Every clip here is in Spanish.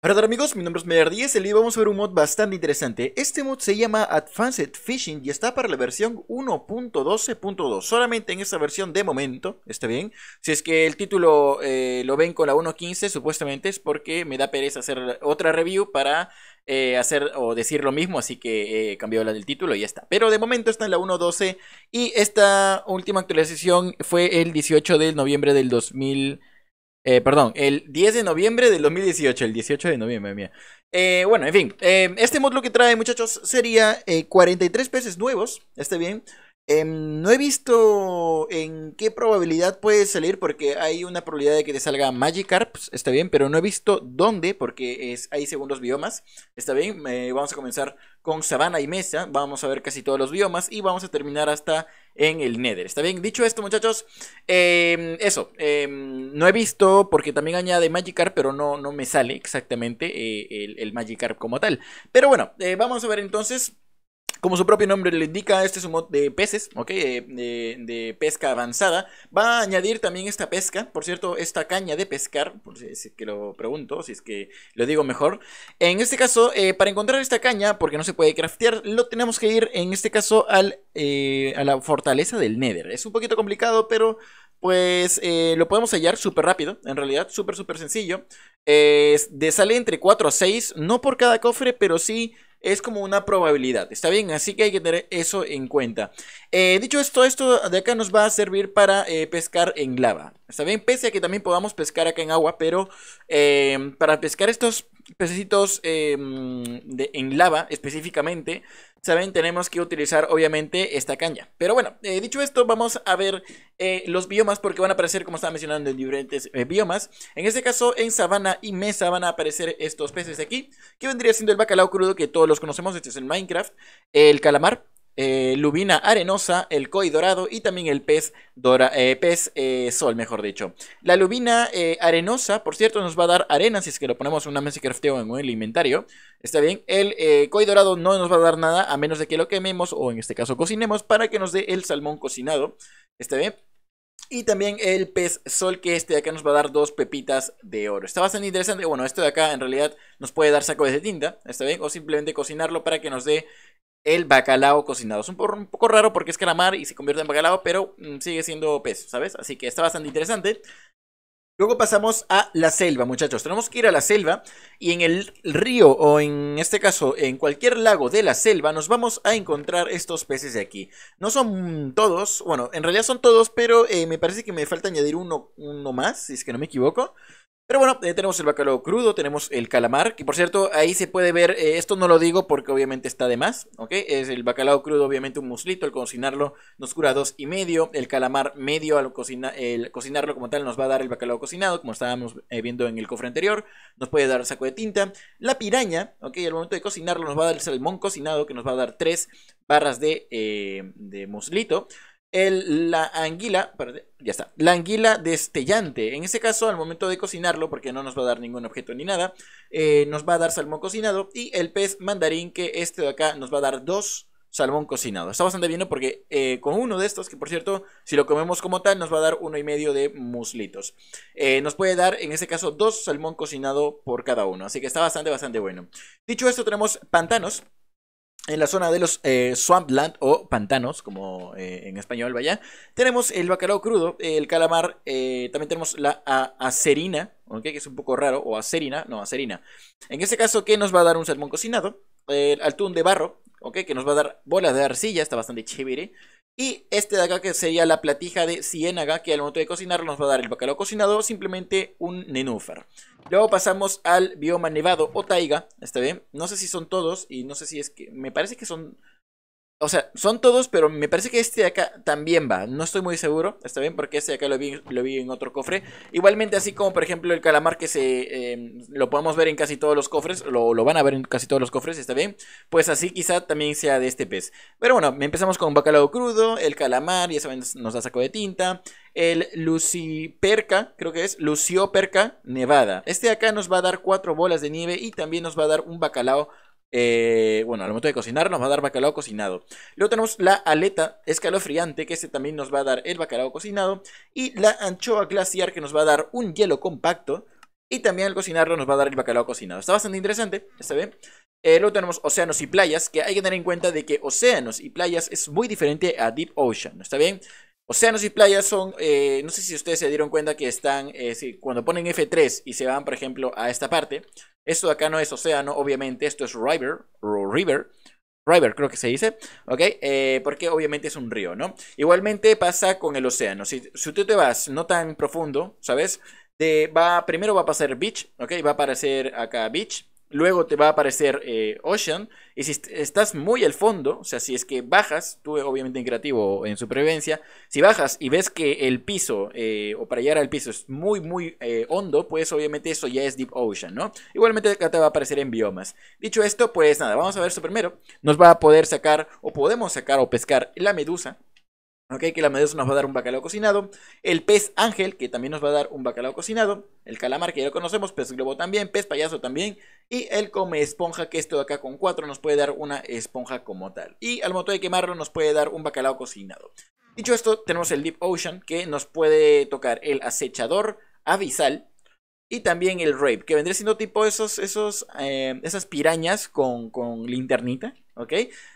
Hola amigos, mi nombre es Meyer 10 y hoy vamos a ver un mod bastante interesante. Este mod se llama Advanced Fishing y está para la versión 1.12.2, solamente en esta versión de momento, está bien. Si es que el título eh, lo ven con la 1.15 supuestamente es porque me da pereza hacer otra review para eh, hacer o decir lo mismo, así que he eh, cambiado la del título y ya está. Pero de momento está en la 1.12 y esta última actualización fue el 18 de noviembre del 2000. Eh, perdón, el 10 de noviembre del 2018, el 18 de noviembre, mía. Eh, bueno, en fin, eh, este mod lo que trae, muchachos, sería 43 eh, peces nuevos, está bien, Em, no he visto en qué probabilidad puede salir, porque hay una probabilidad de que te salga Magikarp, está bien, pero no he visto dónde, porque es, hay según los biomas, está bien. Eh, vamos a comenzar con sabana y mesa, vamos a ver casi todos los biomas y vamos a terminar hasta en el Nether, está bien. Dicho esto, muchachos, em, eso, em, no he visto, porque también añade Magikarp, pero no, no me sale exactamente eh, el, el, Magikarp como tal. Pero bueno, eh, vamos a ver entonces como su propio nombre le indica, este es un mod de peces, ¿ok? De, pesca avanzada. Va a añadir también esta pesca, por cierto, esta caña de pescar, por si es que lo pregunto, si es que lo digo mejor. En este caso, eh, para encontrar esta caña, porque no se puede craftear, lo tenemos que ir, en este caso, al, eh, a la fortaleza del Nether. Es un poquito complicado, pero pues eh, lo podemos hallar súper rápido, en realidad, súper, súper sencillo. de sale entre 4 a 6, no por cada cofre, pero sí es como una probabilidad, ¿está bien? Así que hay que tener eso en cuenta. Eh, dicho esto, esto de acá nos va a servir para eh, pescar en lava, ¿está bien? Pese a que también podamos pescar acá en agua, pero eh, para pescar estos pececitos em, de, en lava específicamente, saben, tenemos que utilizar obviamente esta caña. Pero bueno, eh, dicho esto, vamos a ver eh, los biomas porque van a aparecer, como estaba mencionando, en diferentes eh, biomas. En este caso, en sabana y mesa van a aparecer estos peces de aquí, que vendría siendo el bacalao crudo que todos los conocemos, este es el Minecraft, el calamar, eh, lubina arenosa, el koi dorado y también el pez, dora, eh, pez eh, sol, mejor dicho. La lubina arenosa, por cierto, nos va a dar arena si es que lo ponemos en una mesa de crafteo en el inventario. Está bien, el koi dorado no nos va a dar nada a menos de que lo quememos o en este caso cocinemos para que nos dé el salmón cocinado. Está bien, y también el pez sol, que este de acá nos va a dar dos pepitas de oro. Está bastante interesante. Bueno, esto de acá en realidad nos puede dar saco de tinta, ¿está bien? O simplemente cocinarlo para que nos dé el bacalao cocinado. Es un, poco raro porque es calamar y se convierte en bacalao, pero mm, sigue siendo pez, ¿sabes? Así que está bastante interesante. Luego pasamos a la selva, muchachos. Tenemos que ir a la selva y en el río o en este caso en cualquier lago de la selva nos vamos a encontrar estos peces de aquí. No son todos, bueno, en realidad son todos, pero eh, me parece que me falta añadir uno, uno más, si es que no me equivoco. Pero bueno, eh, tenemos el bacalao crudo, tenemos el calamar, que por cierto, ahí se puede ver, eh, esto no lo digo porque obviamente está de más, ¿ok? Es el bacalao crudo, obviamente un muslito, al cocinarlo nos cura dos y medio, el calamar medio al cocinarlo como tal nos va a dar el bacalao cocinado, como estábamos eh, viendo en el cofre anterior, nos puede dar saco de tinta, la piraña, ¿ok? Al momento de cocinarlo nos va a dar el salmón cocinado, que nos va a dar tres barras de, de muslito, el, la anguila, ya está, la anguila destellante. En ese caso, al momento de cocinarlo, porque no nos va a dar ningún objeto ni nada, eh, nos va a dar salmón cocinado y el pez mandarín, que este de acá nos va a dar dos salmón cocinado. Está bastante bien porque eh, con uno de estos, que por cierto, si lo comemos como tal, nos va a dar uno y medio de muslitos. Eh, nos puede dar, en este caso, dos salmón cocinado por cada uno. Así que está bastante, bastante bueno. Dicho esto, tenemos pantanos en la zona de los eh, swampland o pantanos, como eh, en español vaya, tenemos el bacalao crudo, el calamar, eh, también tenemos la acerina, ¿okay? que es un poco raro, o acerina, no, acerina. En este caso, ¿qué nos va a dar un salmón cocinado? El atún de barro, ¿ok? que nos va a dar bolas de arcilla, está bastante chévere. Y este de acá que sería la platija de ciénaga que al momento de cocinar nos va a dar el bacalao cocinado, simplemente un nenúfer. Luego pasamos al bioma nevado o taiga, ¿está bien? No sé si son todos y no sé si es que... Me parece que son o sea, son todos, pero me parece que este de acá también va. No estoy muy seguro, está bien, porque este de acá lo vi, en otro cofre. Igualmente, así como por ejemplo el calamar que se em, lo podemos ver en casi todos los cofres, lo, lo, van a ver en casi todos los cofres, está bien. Pues así quizá también sea de este pez. Pero bueno, empezamos con bacalao crudo, el calamar, ya saben, nos da saco de tinta. El Luciperca, creo que es Lucioperca Nevada. Este de acá nos va a dar cuatro bolas de nieve y también nos va a dar un bacalao eh, bueno, al momento de cocinar nos va a dar bacalao cocinado. Luego tenemos la aleta escalofriante, que este también nos va a dar el bacalao cocinado. Y la anchoa glaciar, que nos va a dar un hielo compacto. Y también al cocinarlo nos va a dar el bacalao cocinado. Está bastante interesante, está bien. Eh, luego tenemos océanos y playas, que hay que tener en cuenta de que océanos y playas es muy diferente a Deep Ocean, ¿está bien? Océanos y playas son, eh, no sé si ustedes se dieron cuenta que están, cuando ponen F3 y se van, por ejemplo, a esta parte, esto de acá no es océano, obviamente, esto es river, river, river creo que se dice, ¿ok? Eh, porque obviamente es un río, ¿no? Igualmente pasa con el océano. Si, si tú te vas no tan profundo, ¿sabes? va, primero va a pasar beach, ¿ok? Va a aparecer acá beach, Luego te va a aparecer eh, Ocean. Y si estás muy al fondo, o sea, si es que bajas, tú obviamente en creativo en supervivencia, si bajas y ves que el piso, eh, o para llegar al piso, es muy, muy eh, hondo, pues obviamente eso ya es Deep Ocean, ¿no? Igualmente acá te va a aparecer en biomas. Dicho esto, pues nada, vamos a ver eso primero. Nos va a poder sacar, o podemos sacar o pescar la medusa. Ok, que la medusa nos va a dar un bacalao cocinado. El pez ángel, que también nos va a dar un bacalao cocinado. El calamar, que ya lo conocemos. Pez globo también. Pez payaso también. Y el come esponja, que esto de acá con 4 nos puede dar una esponja como tal. Y al momento de quemarlo nos puede dar un bacalao cocinado. Dicho esto, tenemos el Deep Ocean, que nos puede tocar el acechador, avisal, y también el rape, que vendría siendo tipo esos, esos, eh, esas pirañas con, con linternita, ¿ok?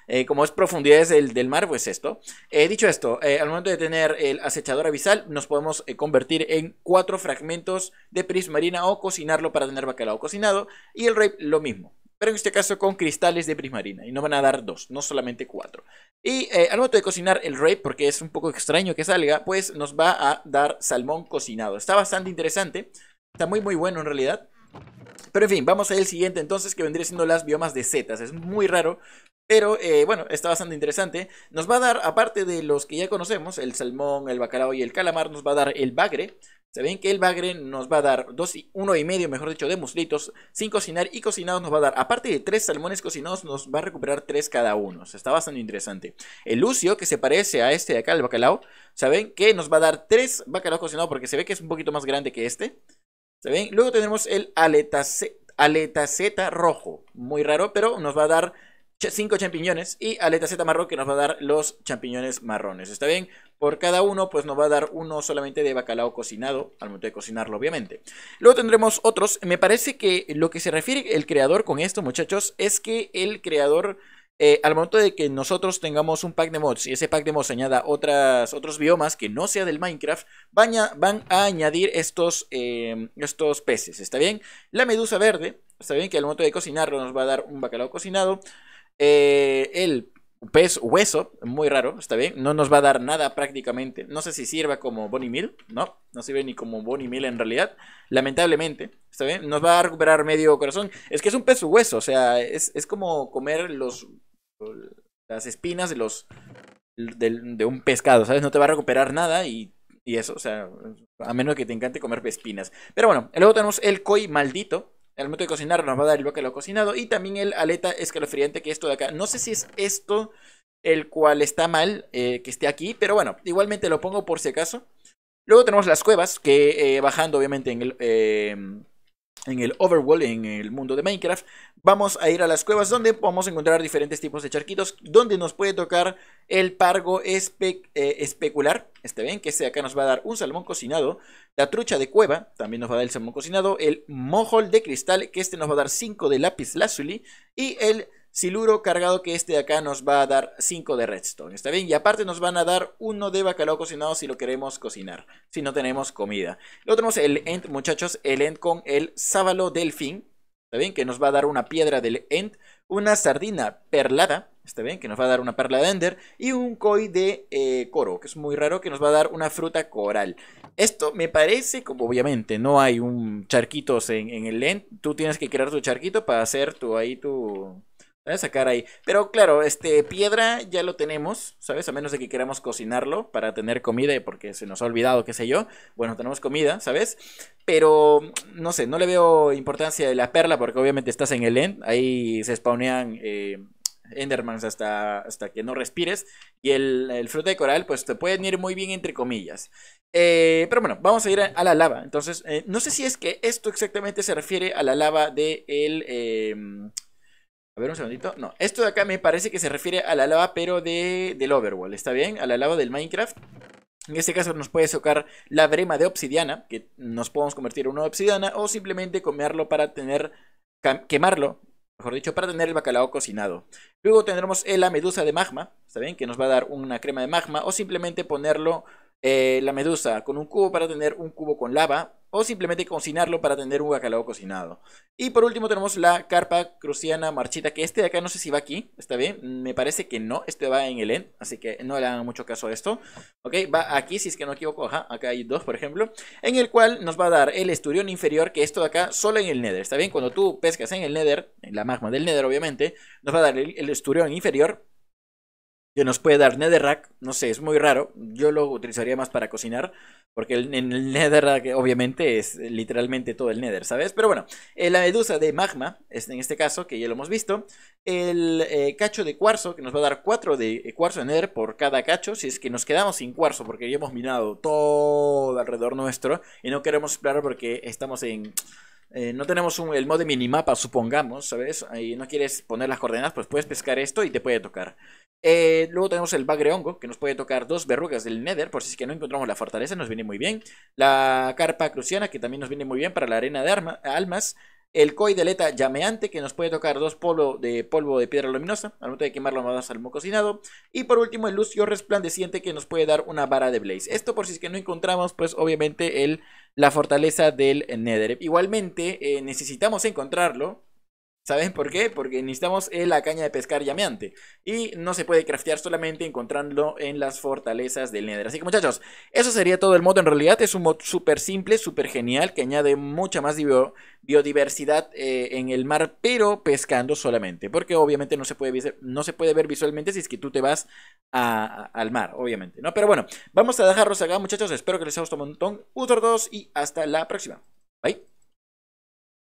Eh, como es profundidades del, mar, pues esto. Eh, dicho esto, al momento de tener el acechador abisal, nos podemos convertir en cuatro fragmentos de prismarina o cocinarlo para tener bacalao cocinado. Y el rape, lo mismo. Pero en este caso con cristales de prismarina. Y no van a dar dos, no solamente cuatro. Y al momento de cocinar el rape, porque es un poco extraño que salga, pues nos va a dar salmón cocinado. Está bastante interesante. Está muy muy bueno en realidad. Pero en fin, vamos a el siguiente entonces que vendría siendo las biomas de setas. Es muy raro, pero eh, bueno, está bastante interesante. Nos va a dar, aparte de los que ya conocemos, el salmón, el bacalao y el calamar, nos va a dar el bagre. Saben que el bagre nos va a dar dos y, uno y medio, mejor dicho, de muslitos sin cocinar y cocinados nos va a dar, aparte de tres salmones cocinados, nos va a recuperar tres cada uno. Está bastante interesante. El lucio, que se parece a este de acá, el bacalao, saben que nos va a dar tres bacalaos cocinados porque se ve que es un poquito más grande que este. ¿Está bien? Luego tendremos el aleta, aleta rojo. Muy raro, pero nos va a dar 5 champiñones. Y aleta Z marrón que nos va a dar los champiñones marrones. ¿Está bien? Por cada uno, pues nos va a dar uno solamente de bacalao cocinado. Al momento de cocinarlo, obviamente. Luego tendremos otros. Me parece que lo que se refiere el creador con esto, muchachos, es que el creador eh, al momento de que nosotros tengamos un pack de mods y ese pack de mods añada otras, otros biomas que no sea del Minecraft, van a, van a añadir estos, em, estos peces, ¿está bien? La medusa verde, ¿está bien? Que al momento de cocinarlo nos va a dar un bacalao cocinado. Eh, el pez hueso, muy raro, está bien, no nos va a dar nada prácticamente, no sé si sirva como Bonnie meal, no, no sirve ni como Bonnie meal en realidad, lamentablemente, está bien, nos va a recuperar medio corazón, es que es un pez hueso, o sea, es, es como comer los las espinas de los de, un pescado, ¿sabes? No te va a recuperar nada y, y eso, o sea, a menos que te encante comer espinas. Pero bueno, luego tenemos el koi maldito. Al momento de cocinar nos va a dar el lo cocinado y también el aleta escalofriante, que es esto de acá. No sé si es esto el cual está mal eh, que esté aquí, pero bueno, igualmente lo pongo por si acaso. Luego tenemos las cuevas, que eh, bajando obviamente en el... Eh, en el overworld, en el mundo de Minecraft, vamos a ir a las cuevas donde vamos a encontrar diferentes tipos de charquitos, donde nos puede tocar el pargo eh, especular, este bien que este acá nos va a dar un salmón cocinado, la trucha de cueva, también nos va a dar el salmón cocinado, el mojol de cristal, que este nos va a dar 5 de lápiz lazuli, y el siluro cargado que este de acá nos va a dar 5 de redstone, ¿está bien? Y aparte nos van a dar uno de bacalao cocinado si lo queremos cocinar, si no tenemos comida. Luego tenemos el end, muchachos, el end con el sábalo delfín, ¿está bien? Que nos va a dar una piedra del end, una sardina perlada, ¿está bien? Que nos va a dar una perla de Ender. Y un koi de eh, coro, que es muy raro, que nos va a dar una fruta coral. Esto me parece, como obviamente no hay un charquitos en, en el end, tú tienes que crear tu charquito para hacer tu, ahí tu, a sacar ahí. Pero claro, este piedra ya lo tenemos, ¿sabes? A menos de que queramos cocinarlo para tener comida y porque se nos ha olvidado, qué sé yo. Bueno, tenemos comida, ¿sabes? Pero no sé, no le veo importancia de la perla porque obviamente estás en el end. Ahí se spawnean eh, endermans hasta, hasta que no respires. Y el, fruto de coral, pues te puede venir muy bien entre comillas. Eh, pero bueno, vamos a ir a, la lava. Entonces, eh, no sé si es que esto exactamente se refiere a la lava de el a ver un segundito. No, esto de acá me parece que se refiere a la lava, pero de, del Overworld, ¿está bien? A la lava del Minecraft. En este caso nos puede socar la brema de obsidiana, que nos podemos convertir en una obsidiana, o simplemente comerlo para tener, quemarlo, mejor dicho, para tener el bacalao cocinado. Luego tendremos eh, la medusa de magma, ¿está bien? Que nos va a dar una crema de magma, o simplemente ponerlo eh, la medusa con un cubo para tener un cubo con lava, o simplemente cocinarlo para tener un bacalao cocinado. Y por último tenemos la carpa cruciana marchita, que este de acá no sé si va aquí, ¿está bien? Me parece que no, este va en el end, así que no le hagan mucho caso a esto. Ok, va aquí, si es que no equivoco, ajá, acá hay dos, por ejemplo, en el cual nos va a dar el esturión inferior, que esto de acá solo en el nether, ¿está bien? Cuando tú pescas en el nether, en la magma del nether obviamente, nos va a dar el, el esturión inferior, que nos puede dar Netherrack. No sé, es muy raro. Yo lo utilizaría más para cocinar. Porque en el, Netherrack, obviamente, es literalmente todo el Nether, ¿sabes? Pero bueno, eh, la medusa de magma, en este caso, que ya lo hemos visto. El eh, cacho de cuarzo, que nos va a dar 4 de eh, cuarzo de Nether por cada cacho. Si es que nos quedamos sin cuarzo, porque ya hemos minado todo alrededor nuestro. Y no queremos explorar porque estamos en eh, no tenemos el modo de minimapa, supongamos, ¿sabes? Y no quieres poner las coordenadas, pues puedes pescar esto y te puede tocar. Eh, luego tenemos el bagre hongo, que nos puede tocar dos verrugas del Nether, por si es que no encontramos la fortaleza, nos viene muy bien. La carpa cruciana, que también nos viene muy bien para la arena de almas. El coi de aleta llameante, que nos puede tocar dos polvo de polvo de piedra luminosa. Al momento de quemarlo, más al salmo cocinado. Y por último, el lucio resplandeciente, que nos puede dar una vara de blaze. Esto por si es que no encontramos, pues obviamente, el, la fortaleza del Nether. Igualmente, eh, necesitamos encontrarlo. ¿Saben por qué? Porque necesitamos eh, la caña de pescar llameante. Y no se puede craftear solamente encontrando en las fortalezas del Nether. Así que muchachos, eso sería todo el modo. En realidad es un modo súper simple, súper genial, que añade mucha más biodiversidad eh, en el mar, pero pescando solamente. Porque obviamente no se puede, no se puede ver visualmente si es que tú te vas al mar, obviamente. ¿no? Pero bueno, vamos a dejarlos acá muchachos. Espero que les haya gustado un montón. Un dos y hasta la próxima. Bye.